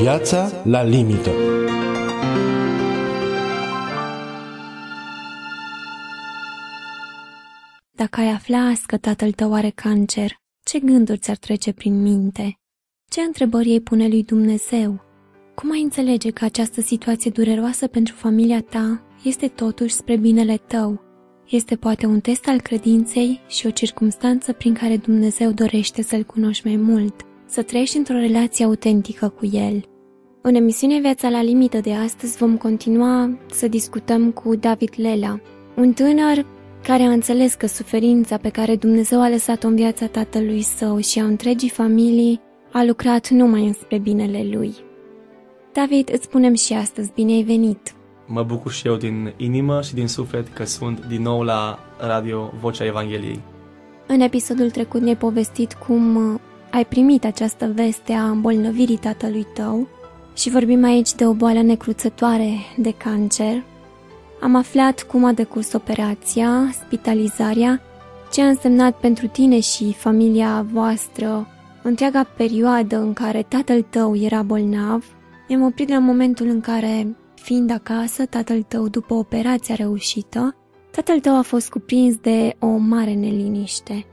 Viața la limită Dacă ai afla că tatăl tău are cancer, ce gânduri ți-ar trece prin minte? Ce întrebări ei pune lui Dumnezeu? Cum ai înțelege că această situație dureroasă pentru familia ta este totuși spre binele tău? Este poate un test al credinței și o circumstanță prin care Dumnezeu dorește să-L cunoști mai mult, să trăiești într-o relație autentică cu El. În emisiunea Viața la limită de astăzi vom continua să discutăm cu David Lela, un tânăr care a înțeles că suferința pe care Dumnezeu a lăsat-o în viața tatălui său și a întregii familii a lucrat numai înspre binele lui. David, îți spunem și astăzi bine ai venit! Mă bucur și eu din inimă și din suflet că sunt din nou la radio Vocea Evangheliei. În episodul trecut ne-ai povestit cum ai primit această veste a îmbolnăvirii tatălui tău și vorbim aici de o boală necruțătoare de cancer, am aflat cum a decurs operația, spitalizarea, ce a însemnat pentru tine și familia voastră întreaga perioadă în care tatăl tău era bolnav. Ne-am oprit la momentul în care, fiind acasă, tatăl tău după operația reușită, tatăl tău a fost cuprins de o mare neliniște.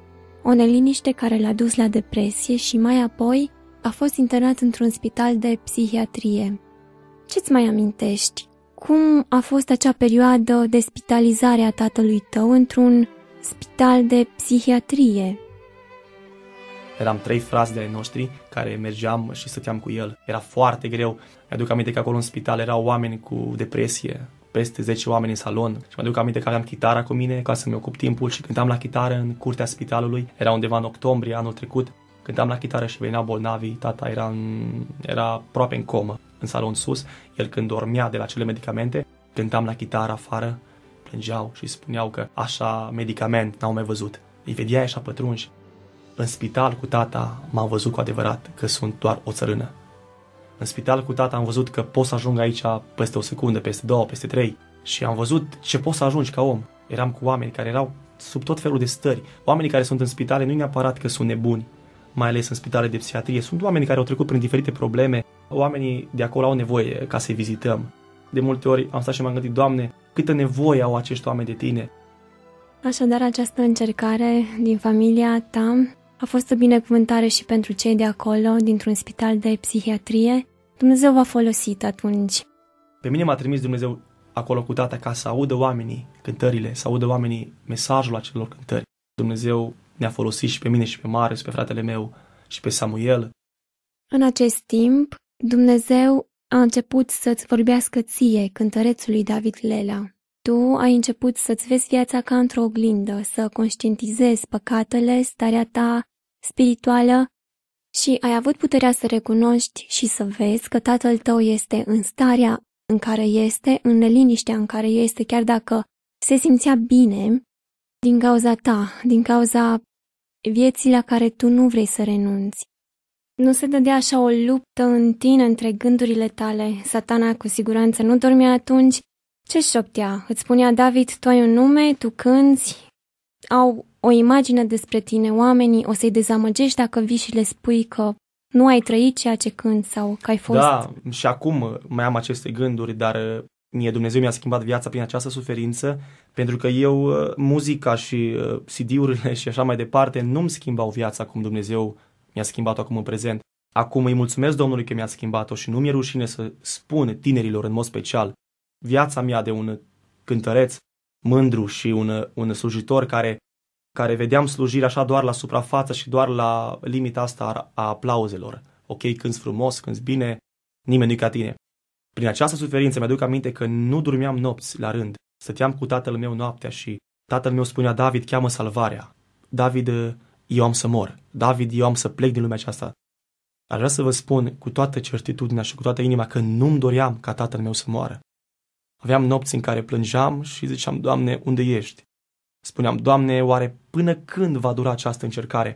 O neliniște care l-a dus la depresie și mai apoi a fost internat într-un spital de psihiatrie. Ce-ți mai amintești? Cum a fost acea perioadă de spitalizare a tatălui tău într-un spital de psihiatrie? Eram trei frați de noștri care mergeam și stăteam cu el. Era foarte greu. Mi-aduc aminte că acolo în spital erau oameni cu depresie, peste 10 oameni în salon și mă aduc aminte că aveam chitara cu mine ca să-mi ocup timpul și cântam la chitară în curtea spitalului. Era undeva în octombrie anul trecut Cântam la chitară și venea bolnavii, tata era, în, era aproape în comă, în salon sus, el când dormea de la cele medicamente, cântam la chitară afară, plângeau și spuneau că așa medicament n-au mai văzut. Îi vedeai așa pătrunși. În spital cu tata m-am văzut cu adevărat că sunt doar o țărână. În spital cu tata am văzut că pot să ajung aici peste o secundă, peste două, peste trei. Și am văzut ce poți să ajungi ca om. Eram cu oameni care erau sub tot felul de stări. Oamenii care sunt în spitale nu neapărat că sunt nebuni, mai ales în spitale de psihiatrie. Sunt oameni care au trecut prin diferite probleme, oamenii de acolo au nevoie ca să-i vizităm. De multe ori am stat și m-am gândit, Doamne, câtă nevoie au acești oameni de Tine. Așadar, această încercare din familia ta a fost o binecuvântare și pentru cei de acolo, dintr-un spital de psihiatrie. Dumnezeu v-a folosit atunci. Pe mine m-a trimis Dumnezeu acolo cu tata ca să audă oamenii cântările, să audă oamenii mesajul acelor cântări. Dumnezeu ne-a folosit și pe mine și pe mare, și pe fratele meu și pe Samuel. În acest timp, Dumnezeu a început să-ți vorbească ție, cântărețului David Lela. Tu ai început să-ți vezi viața ca într-o oglindă, să conștientizezi păcatele, starea ta spirituală și ai avut puterea să recunoști și să vezi că tatăl tău este în starea în care este, în neliniștea în care este, chiar dacă se simțea bine, din cauza ta, din cauza vieții la care tu nu vrei să renunți. Nu se dădea așa o luptă în tine între gândurile tale. Satana cu siguranță nu dormea atunci. Ce șoptea? Îți spunea David, tu ai un nume, tu cânți, au o imagine despre tine oamenii, o să-i dezamăgești dacă vii și le spui că nu ai trăit ceea ce cânti sau că ai fost... Da, și acum mai am aceste gânduri, dar Mie Dumnezeu mi-a schimbat viața prin această suferință, pentru că eu, uh, muzica și uh, CD-urile și așa mai departe, nu-mi schimbau viața cum Dumnezeu mi-a schimbat-o acum în prezent. Acum îi mulțumesc Domnului că mi-a schimbat-o și nu mi-e rușine să spun tinerilor în mod special viața mea de un cântăreț mândru și un, un slujitor care, care vedeam slujire așa doar la suprafață și doar la limita asta a aplauzelor. Ok, când frumos, când bine, nimeni nu-i ca tine. Prin această suferință mi-aduc aminte că nu dormeam nopți la rând. Stăteam cu tatăl meu noaptea și tatăl meu spunea, David, cheamă salvarea. David, eu am să mor. David, eu am să plec din lumea aceasta. Aș vrea să vă spun cu toată certitudinea și cu toată inima că nu-mi doream ca tatăl meu să moară. Aveam nopți în care plângeam și ziceam, Doamne, unde ești? Spuneam, Doamne, oare până când va dura această încercare?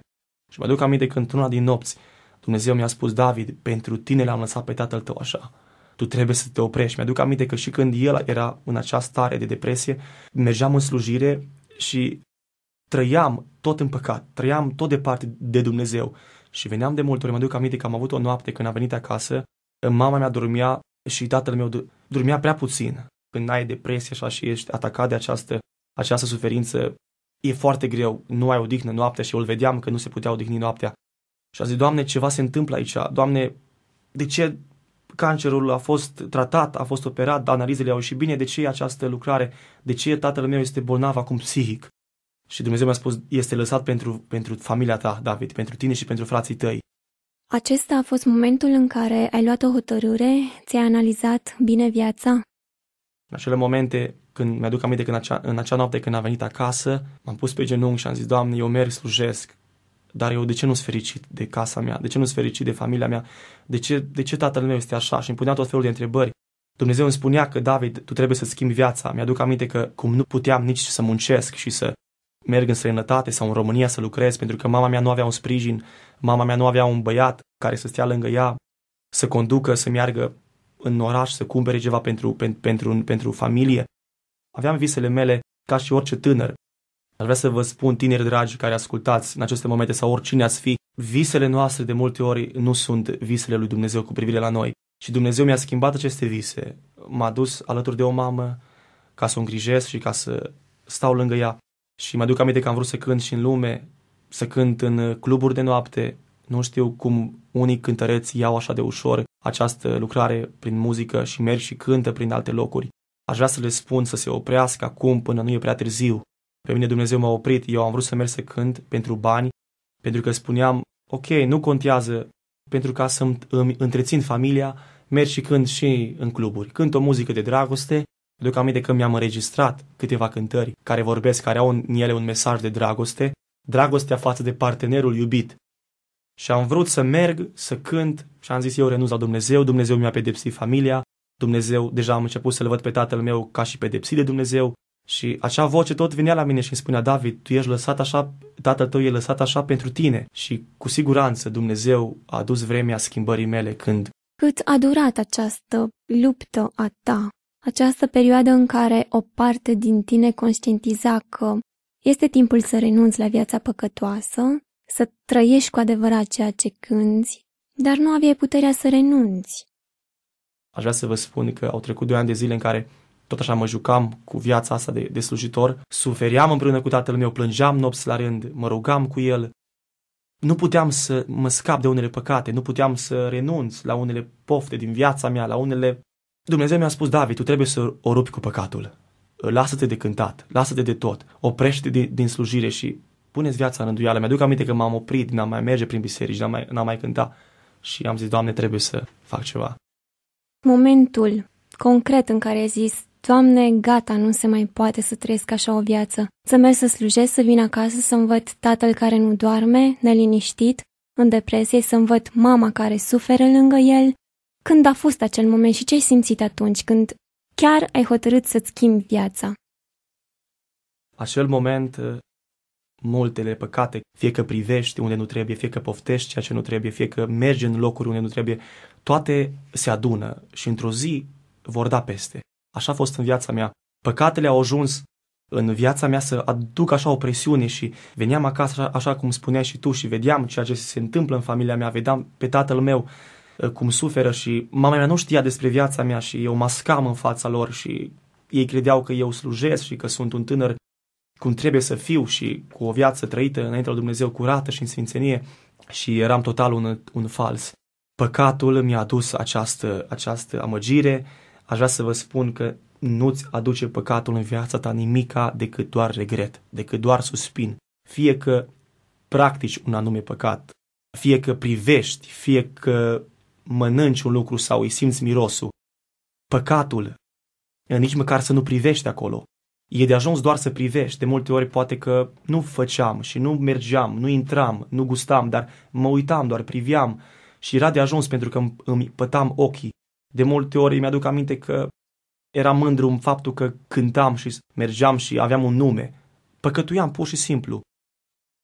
Și mă duc aminte că într-una din nopți Dumnezeu mi-a spus, David, pentru tine l-am lăsat pe tatăl tău așa tu trebuie să te oprești. Mi-aduc aminte că și când el era în această stare de depresie, mergeam în slujire și trăiam tot în păcat, trăiam tot departe de Dumnezeu. Și veneam de multe ori, mi-aduc aminte că am avut o noapte când am venit acasă, mama mea dormea și tatăl meu dormea prea puțin. Când ai depresie așa și ești atacat de această, această suferință, e foarte greu, nu ai odihnă noaptea și eu îl vedeam că nu se putea odihni noaptea. Și a zis, Doamne, ceva se întâmplă aici, Doamne, de ce cancerul a fost tratat, a fost operat, analizele au ieșit bine, de ce e această lucrare? De ce tatăl meu este bolnav acum psihic? Și Dumnezeu mi-a spus, este lăsat pentru, pentru familia ta, David, pentru tine și pentru frații tăi. Acesta a fost momentul în care ai luat o hotărâre, ți-ai analizat bine viața? În acele momente, când mi-aduc aminte că în acea, în acea noapte când am venit acasă, m-am pus pe genunchi și am zis, Doamne, eu merg, slujesc, dar eu de ce nu sunt fericit de casa mea, de ce nu sunt fericit de familia mea, de ce, de ce tatăl meu este așa și îmi punea tot felul de întrebări. Dumnezeu îmi spunea că, David, tu trebuie să schimbi viața. Mi-aduc aminte că cum nu puteam nici să muncesc și să merg în străinătate sau în România să lucrez, pentru că mama mea nu avea un sprijin, mama mea nu avea un băiat care să stea lângă ea, să conducă, să meargă în oraș, să cumpere ceva pentru, pentru, pentru, pentru familie. Aveam visele mele ca și orice tânăr, dar vreau să vă spun, tineri dragi care ascultați în aceste momente sau oricine ați fi, visele noastre de multe ori nu sunt visele lui Dumnezeu cu privire la noi. Și Dumnezeu mi-a schimbat aceste vise. M-a dus alături de o mamă ca să o îngrijesc și ca să stau lângă ea. Și mă duc aminte că am vrut să cânt și în lume, să cânt în cluburi de noapte. Nu știu cum unii cântăreți iau așa de ușor această lucrare prin muzică și merg și cântă prin alte locuri. Aș vrea să le spun să se oprească acum până nu e prea târziu pe mine Dumnezeu m-a oprit, eu am vrut să merg să cânt pentru bani, pentru că spuneam, ok, nu contează, pentru ca să îmi întrețin familia, merg și cânt și în cluburi. Cânt o muzică de dragoste, duc aminte că mi-am înregistrat câteva cântări care vorbesc, care au în ele un mesaj de dragoste, dragostea față de partenerul iubit. Și am vrut să merg, să cânt și am zis eu renunț la Dumnezeu, Dumnezeu mi-a pedepsit familia, Dumnezeu, deja am început să-L văd pe tatăl meu ca și pedepsit de Dumnezeu, și acea voce tot venea la mine și îmi spunea, David, tu ești lăsat așa, tatăl tău e lăsat așa pentru tine. Și cu siguranță Dumnezeu a adus vremea schimbării mele când... Cât a durat această luptă a ta? Această perioadă în care o parte din tine conștientiza că este timpul să renunți la viața păcătoasă, să trăiești cu adevărat ceea ce cânți, dar nu aveai puterea să renunți. Aș vrea să vă spun că au trecut doi ani de zile în care tot așa mă jucam cu viața asta de, de slujitor, sufeream împreună cu tatăl meu, plângeam nopți la rând, mă rugam cu el, nu puteam să mă scap de unele păcate, nu puteam să renunț la unele pofte din viața mea, la unele... Dumnezeu mi-a spus, David, tu trebuie să o rupi cu păcatul. Lasă-te de cântat, lasă-te de tot, oprește din, din slujire și puneți viața în rânduială. Mi-aduc aminte că m-am oprit, n-am mai merge prin biserici, n-am mai, n-am mai cânta și am zis, Doamne, trebuie să fac ceva. Momentul concret în care ai zis, Doamne, gata, nu se mai poate să trăiesc așa o viață. Să merg să slujesc, să vin acasă, să învăț tatăl care nu doarme, neliniștit, în depresie, să învăț mama care suferă lângă el. Când a fost acel moment și ce ai simțit atunci, când chiar ai hotărât să-ți schimbi viața? Acel moment, uh, multele păcate, fie că privești unde nu trebuie, fie că poftești ceea ce nu trebuie, fie că mergi în locuri unde nu trebuie, toate se adună și într-o zi vor da peste. Așa a fost în viața mea. Păcatele au ajuns în viața mea să aduc așa o presiune și veneam acasă, așa cum spuneai și tu, și vedeam ceea ce se întâmplă în familia mea, vedeam pe tatăl meu uh, cum suferă și mama mea nu știa despre viața mea și eu mascam în fața lor și ei credeau că eu slujesc și că sunt un tânăr cum trebuie să fiu și cu o viață trăită înaintea lui Dumnezeu curată și în sfințenie și eram total un, un fals. Păcatul mi-a adus această, această amăgire, aș vrea să vă spun că nu-ți aduce păcatul în viața ta nimica decât doar regret, decât doar suspin. Fie că practici un anume păcat, fie că privești, fie că mănânci un lucru sau îi simți mirosul. Păcatul, nici măcar să nu privești acolo. E de ajuns doar să privești. De multe ori poate că nu făceam și nu mergeam, nu intram, nu gustam, dar mă uitam, doar priviam și era de ajuns pentru că îmi pătam ochii. De multe ori mi-aduc aminte că eram mândru în faptul că cântam și mergeam și aveam un nume. Păcătuiam pur și simplu.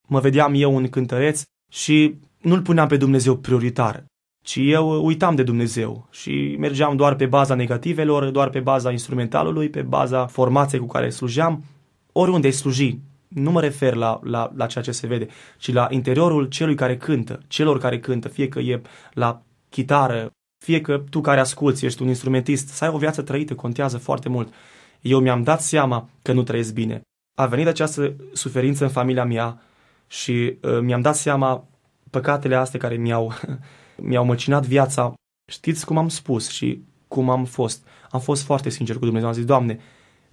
Mă vedeam eu un cântăreț și nu-l puneam pe Dumnezeu prioritar, ci eu uitam de Dumnezeu și mergeam doar pe baza negativelor, doar pe baza instrumentalului, pe baza formației cu care slujeam, oriunde sluji. Nu mă refer la, la, la ceea ce se vede, ci la interiorul celui care cântă, celor care cântă, fie că e la chitară, fie că tu care asculți ești un instrumentist, să ai o viață trăită contează foarte mult. Eu mi-am dat seama că nu trăiesc bine. A venit această suferință în familia mea și uh, mi-am dat seama păcatele astea care mi-au, mi-au măcinat viața. Știți cum am spus și cum am fost. Am fost foarte sincer cu Dumnezeu. Am zis, Doamne,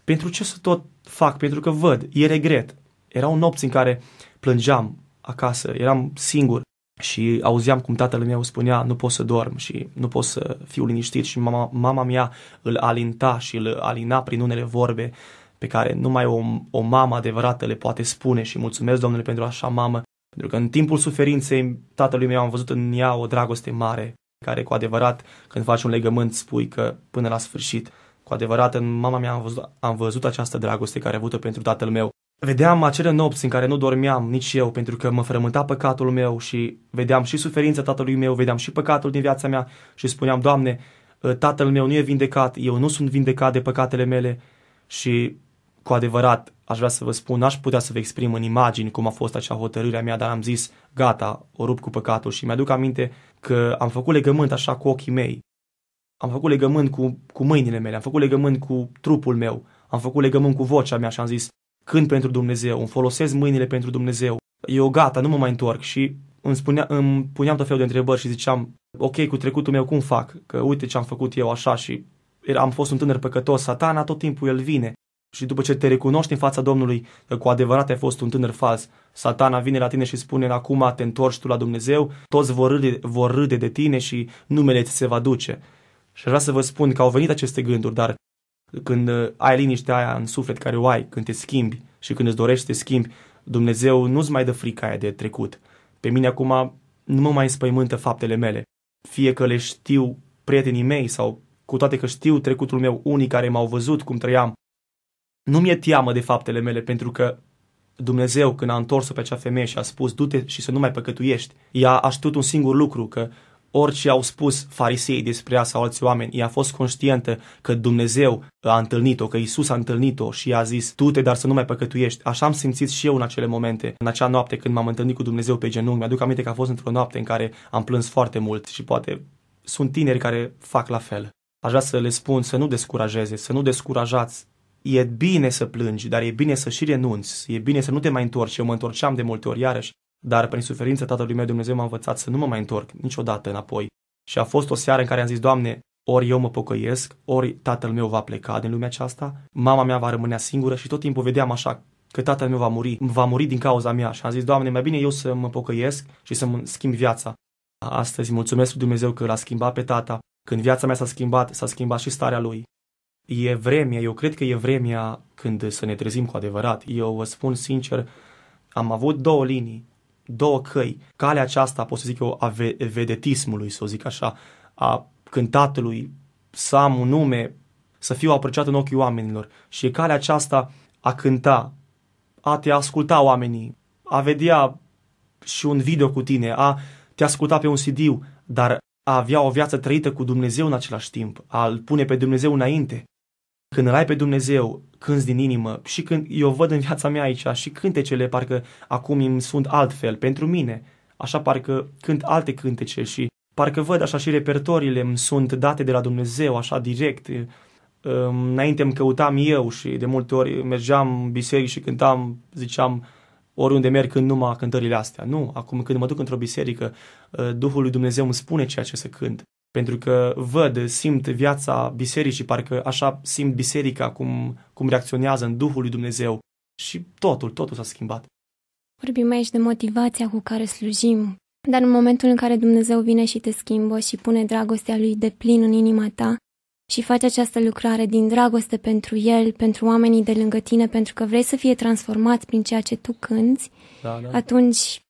pentru ce să tot fac? Pentru că văd, e regret. Erau nopți în care plângeam acasă, eram singur și auzeam cum tatăl meu spunea nu pot să dorm și nu pot să fiu liniștit și mama, mama mea îl alinta și îl alina prin unele vorbe pe care numai o, o mamă adevărată le poate spune și mulțumesc Domnule pentru așa mamă, pentru că în timpul suferinței tatălui meu am văzut în ea o dragoste mare, care cu adevărat când faci un legământ spui că până la sfârșit, cu adevărat în mama mea am văzut, am văzut această dragoste care a avut-o pentru tatăl meu Vedeam acele nopți în care nu dormeam nici eu pentru că mă frământa păcatul meu și vedeam și suferința tatălui meu, vedeam și păcatul din viața mea și spuneam, Doamne, ă, tatăl meu nu e vindecat, eu nu sunt vindecat de păcatele mele și cu adevărat aș vrea să vă spun, n-aș putea să vă exprim în imagini cum a fost acea hotărâre a mea, dar am zis, gata, o rup cu păcatul și mi-aduc aminte că am făcut legământ așa cu ochii mei, am făcut legământ cu, cu mâinile mele, am făcut legământ cu trupul meu, am făcut legământ cu vocea mea și am zis, cânt pentru Dumnezeu, îmi folosesc mâinile pentru Dumnezeu, eu gata, nu mă mai întorc și îmi, spunea, îmi puneam tot felul de întrebări și ziceam, ok, cu trecutul meu cum fac? Că uite ce am făcut eu așa și am fost un tânăr păcătos, satana tot timpul el vine. Și după ce te recunoști în fața Domnului că cu adevărat ai fost un tânăr fals, satana vine la tine și spune, acum te întorci tu la Dumnezeu, toți vor râde, vor râde de tine și numele ți se va duce. Și vreau să vă spun că au venit aceste gânduri, dar când uh, ai liniștea aia în suflet care o ai, când te schimbi și când îți dorești să te schimbi, Dumnezeu nu-ți mai dă frica aia de trecut. Pe mine acum nu mă mai spăimântă faptele mele. Fie că le știu prietenii mei sau cu toate că știu trecutul meu, unii care m-au văzut cum trăiam, nu mi-e teamă de faptele mele pentru că Dumnezeu când a întors-o pe acea femeie și a spus du-te și să nu mai păcătuiești, ea a știut un singur lucru, că orice au spus farisei despre ea sau alți oameni, ea a fost conștientă că Dumnezeu a întâlnit-o, că Isus a întâlnit-o și i-a zis, tu te dar să nu mai păcătuiești. Așa am simțit și eu în acele momente, în acea noapte când m-am întâlnit cu Dumnezeu pe genunchi. Mi-aduc aminte că a fost într-o noapte în care am plâns foarte mult și poate sunt tineri care fac la fel. Aș vrea să le spun să nu descurajeze, să nu descurajați e bine să plângi, dar e bine să și renunți, e bine să nu te mai întorci. Eu mă întorceam de multe ori iarăși dar prin suferință Tatălui meu Dumnezeu m-a învățat să nu mă mai întorc niciodată înapoi. Și a fost o seară în care am zis, Doamne, ori eu mă pocăiesc, ori tatăl meu va pleca din lumea aceasta, mama mea va rămâne singură și tot timpul vedeam așa că tatăl meu va muri, va muri din cauza mea și am zis, Doamne, mai bine eu să mă pocăiesc și să-mi schimb viața. Astăzi mulțumesc Dumnezeu că l-a schimbat pe tata. Când viața mea s-a schimbat, s-a schimbat și starea lui. E vremea, eu cred că e vremea când să ne trezim cu adevărat. Eu vă spun sincer, am avut două linii două căi. Calea aceasta, pot să zic eu, a vedetismului, să o zic așa, a cântatului, să am un nume, să fiu apreciat în ochii oamenilor. Și e calea aceasta a cânta, a te asculta oamenii, a vedea și un video cu tine, a te asculta pe un cd dar a avea o viață trăită cu Dumnezeu în același timp, a-L pune pe Dumnezeu înainte. Când îl ai pe Dumnezeu, cânți din inimă și când eu văd în viața mea aici și cântecele parcă acum îmi sunt altfel pentru mine, așa parcă cânt alte cântece și parcă văd așa și repertoriile îmi sunt date de la Dumnezeu așa direct. Înainte îmi căutam eu și de multe ori mergeam biserică și cântam, ziceam, oriunde merg când numai cântările astea. Nu, acum când mă duc într-o biserică, Duhul lui Dumnezeu îmi spune ceea ce să cânt pentru că văd, simt viața bisericii, parcă așa simt biserica cum, cum reacționează în Duhul lui Dumnezeu și totul, totul s-a schimbat. Vorbim aici de motivația cu care slujim, dar în momentul în care Dumnezeu vine și te schimbă și pune dragostea lui de plin în inima ta și face această lucrare din dragoste pentru el, pentru oamenii de lângă tine, pentru că vrei să fie transformați prin ceea ce tu cânți, da, da. atunci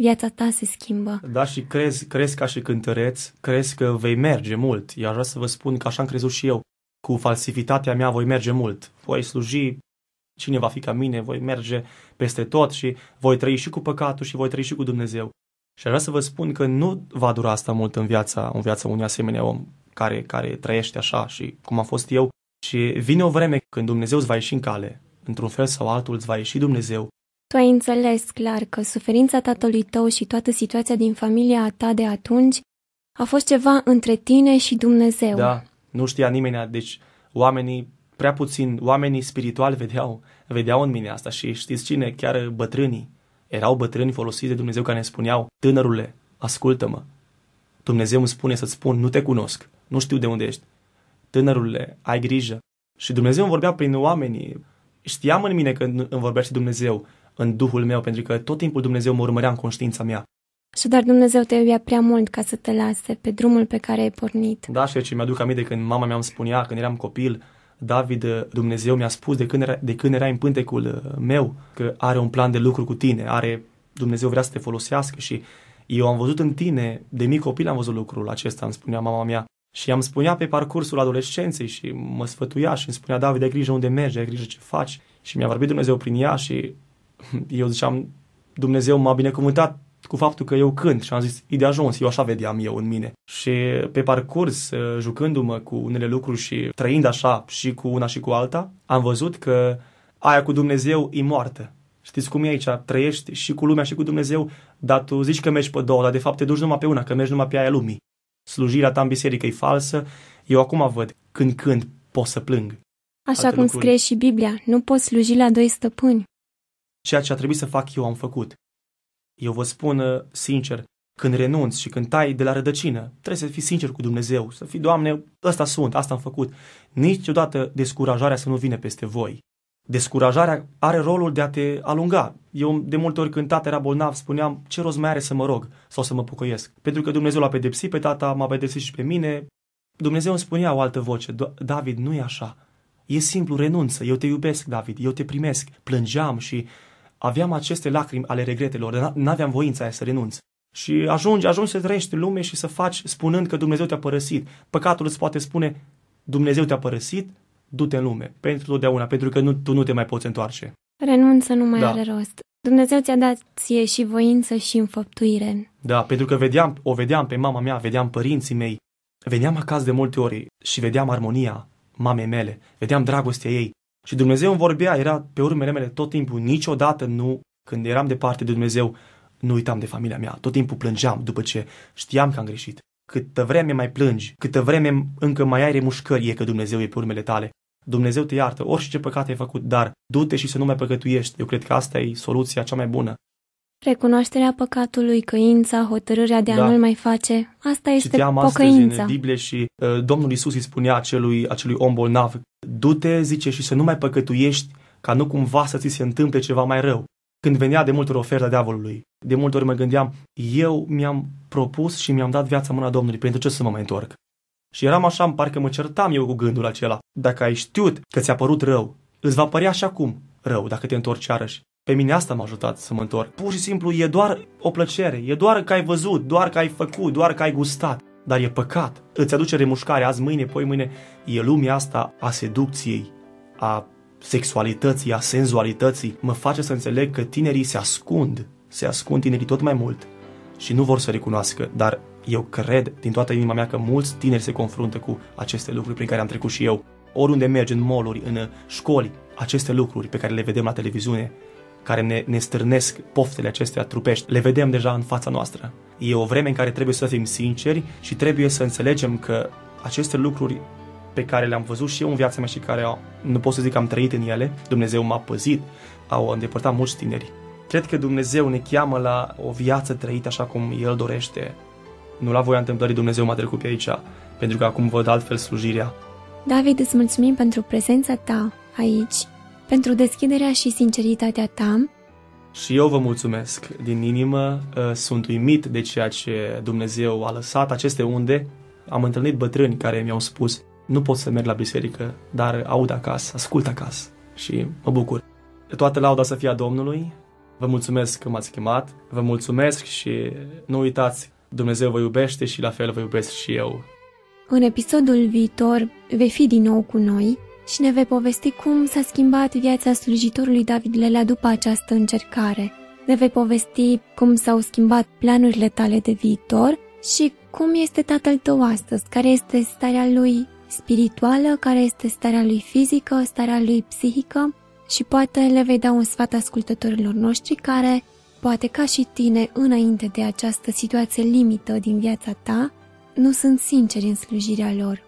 viața ta se schimbă. Da, și crezi, crezi ca și cântăreț, crezi că vei merge mult. Iar vreau să vă spun că așa am crezut și eu. Cu falsivitatea mea voi merge mult. Voi sluji, cine va fi ca mine, voi merge peste tot și voi trăi și cu păcatul și voi trăi și cu Dumnezeu. Și aș vrea să vă spun că nu va dura asta mult în viața, în viața unui asemenea om care, care trăiește așa și cum a fost eu. Și vine o vreme când Dumnezeu îți va ieși în cale. Într-un fel sau altul îți va ieși Dumnezeu tu ai înțeles clar că suferința tatălui tău și toată situația din familia ta de atunci a fost ceva între tine și Dumnezeu. Da, nu știa nimeni, deci oamenii, prea puțin, oamenii spirituali vedeau, vedeau în mine asta și știți cine, chiar bătrânii, erau bătrâni folosiți de Dumnezeu care ne spuneau, tânărule, ascultă-mă, Dumnezeu îmi spune să-ți spun, nu te cunosc, nu știu de unde ești, tânărule, ai grijă. Și Dumnezeu îmi vorbea prin oamenii, știam în mine că îmi vorbea și Dumnezeu, în duhul meu, pentru că tot timpul Dumnezeu mă urmărea în conștiința mea. Și dar Dumnezeu te iubea prea mult ca să te lase pe drumul pe care ai pornit. Da, și ce mi-aduc aminte când mama mea îmi spunea, când eram copil, David, uh, Dumnezeu mi-a spus de când, era, de când era în pântecul uh, meu că are un plan de lucru cu tine, are Dumnezeu vrea să te folosească și eu am văzut în tine, de mic copil am văzut lucrul acesta, îmi spunea mama mea. Și am spunea pe parcursul adolescenței și mă sfătuia și îmi spunea, David, ai grijă unde mergi, ai grijă ce faci. Și mi-a vorbit Dumnezeu prin ea și eu ziceam, Dumnezeu m-a binecuvântat cu faptul că eu cânt și am zis, e de ajuns, eu așa vedeam eu în mine. Și pe parcurs, uh, jucându-mă cu unele lucruri și trăind așa și cu una și cu alta, am văzut că aia cu Dumnezeu e moartă. Știți cum e aici? Trăiești și cu lumea și cu Dumnezeu, dar tu zici că mergi pe două, dar de fapt te duci numai pe una, că mergi numai pe aia lumii. Slujirea ta în biserică e falsă. Eu acum văd, când când pot să plâng. Așa Alte cum lucruri. scrie și Biblia, nu poți sluji la doi stăpâni ceea ce a trebuit să fac eu am făcut. Eu vă spun uh, sincer, când renunți și când tai de la rădăcină, trebuie să fii sincer cu Dumnezeu, să fii, Doamne, ăsta sunt, asta am făcut. Niciodată descurajarea să nu vină peste voi. Descurajarea are rolul de a te alunga. Eu de multe ori când tata era bolnav spuneam ce rost mai are să mă rog sau să mă pocăiesc. Pentru că Dumnezeu l-a pedepsit pe tata, m-a pedepsit și pe mine. Dumnezeu îmi spunea o altă voce, David, nu e așa. E simplu, renunță, eu te iubesc, David, eu te primesc. Plângeam și aveam aceste lacrimi ale regretelor, n-aveam voința aia să renunț. Și ajungi, ajungi să trăiești lume și să faci spunând că Dumnezeu te-a părăsit. Păcatul îți poate spune, Dumnezeu te-a părăsit, du-te în lume, pentru totdeauna, pentru că nu, tu nu te mai poți întoarce. Renunță, nu mai da. are rost. Dumnezeu ți-a dat ție și voință și înfăptuire. Da, pentru că vedeam, o vedeam pe mama mea, vedeam părinții mei, veneam acasă de multe ori și vedeam armonia mamei mele, vedeam dragostea ei și Dumnezeu îmi vorbea, era pe urmele mele tot timpul, niciodată nu, când eram departe de Dumnezeu, nu uitam de familia mea, tot timpul plângeam după ce știam că am greșit. Câtă vreme mai plângi, câtă vreme încă mai ai remușcări, e că Dumnezeu e pe urmele tale. Dumnezeu te iartă, orice păcat ai făcut, dar du-te și să nu mai păcătuiești. Eu cred că asta e soluția cea mai bună. Recunoașterea păcatului, căința, hotărârea de a da. nu-l mai face, asta este Citeam pocăința. în Biblie și uh, Domnul Isus îi spunea acelui, acelui om bolnav, du-te, zice, și să nu mai păcătuiești ca nu cumva să ți se întâmple ceva mai rău. Când venea de multe ori oferta diavolului, de multe ori mă gândeam, eu mi-am propus și mi-am dat viața mâna Domnului, pentru ce să mă mai întorc? Și eram așa, parcă mă certam eu cu gândul acela. Dacă ai știut că ți-a părut rău, îți va părea și acum rău dacă te întorci iarăși. Pe mine asta m-a ajutat să mă întorc. Pur și simplu e doar o plăcere, e doar că ai văzut, doar că ai făcut, doar că ai gustat. Dar e păcat, îți aduce remușcare azi, mâine, poi mâine. E lumea asta a seducției, a sexualității, a senzualității. Mă face să înțeleg că tinerii se ascund, se ascund tinerii tot mai mult și nu vor să recunoască, dar eu cred din toată inima mea că mulți tineri se confruntă cu aceste lucruri prin care am trecut și eu. Oriunde mergi, în mall în școli, aceste lucruri pe care le vedem la televiziune, care ne, ne stârnesc poftele acestea trupești, le vedem deja în fața noastră. E o vreme în care trebuie să fim sinceri și trebuie să înțelegem că aceste lucruri pe care le-am văzut și eu în viața mea și care au, nu pot să zic că am trăit în ele, Dumnezeu m-a păzit, au îndepărtat mulți tineri. Cred că Dumnezeu ne cheamă la o viață trăită așa cum El dorește. Nu la voia întâmplării Dumnezeu m-a trecut pe aici, pentru că acum văd altfel slujirea. David, îți mulțumim pentru prezența ta aici pentru deschiderea și sinceritatea ta. Și eu vă mulțumesc din inimă, ă, sunt uimit de ceea ce Dumnezeu a lăsat aceste unde. Am întâlnit bătrâni care mi-au spus, nu pot să merg la biserică, dar aud acasă, ascult acasă și mă bucur. Toată lauda să fie a Domnului, vă mulțumesc că m-ați chemat, vă mulțumesc și nu uitați, Dumnezeu vă iubește și la fel vă iubesc și eu. În episodul viitor vei fi din nou cu noi și ne vei povesti cum s-a schimbat viața slujitorului David Lelea după această încercare. Ne vei povesti cum s-au schimbat planurile tale de viitor și cum este tatăl tău astăzi, care este starea lui spirituală, care este starea lui fizică, starea lui psihică și poate le vei da un sfat ascultătorilor noștri care, poate ca și tine, înainte de această situație limită din viața ta, nu sunt sinceri în slujirea lor.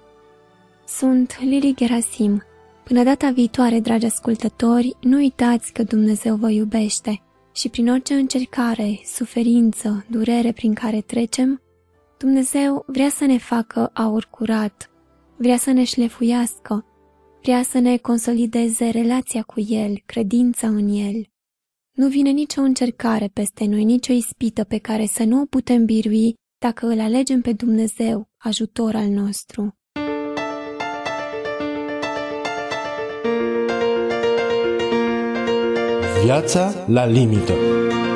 Sunt Lili Gerasim Până data viitoare, dragi ascultători, nu uitați că Dumnezeu vă iubește și prin orice încercare, suferință, durere prin care trecem, Dumnezeu vrea să ne facă aur curat, vrea să ne șlefuiască, vrea să ne consolideze relația cu El, credința în El. Nu vine nicio încercare peste noi, nicio ispită pe care să nu o putem birui dacă îl alegem pe Dumnezeu, ajutor al nostru. Piazza la limită.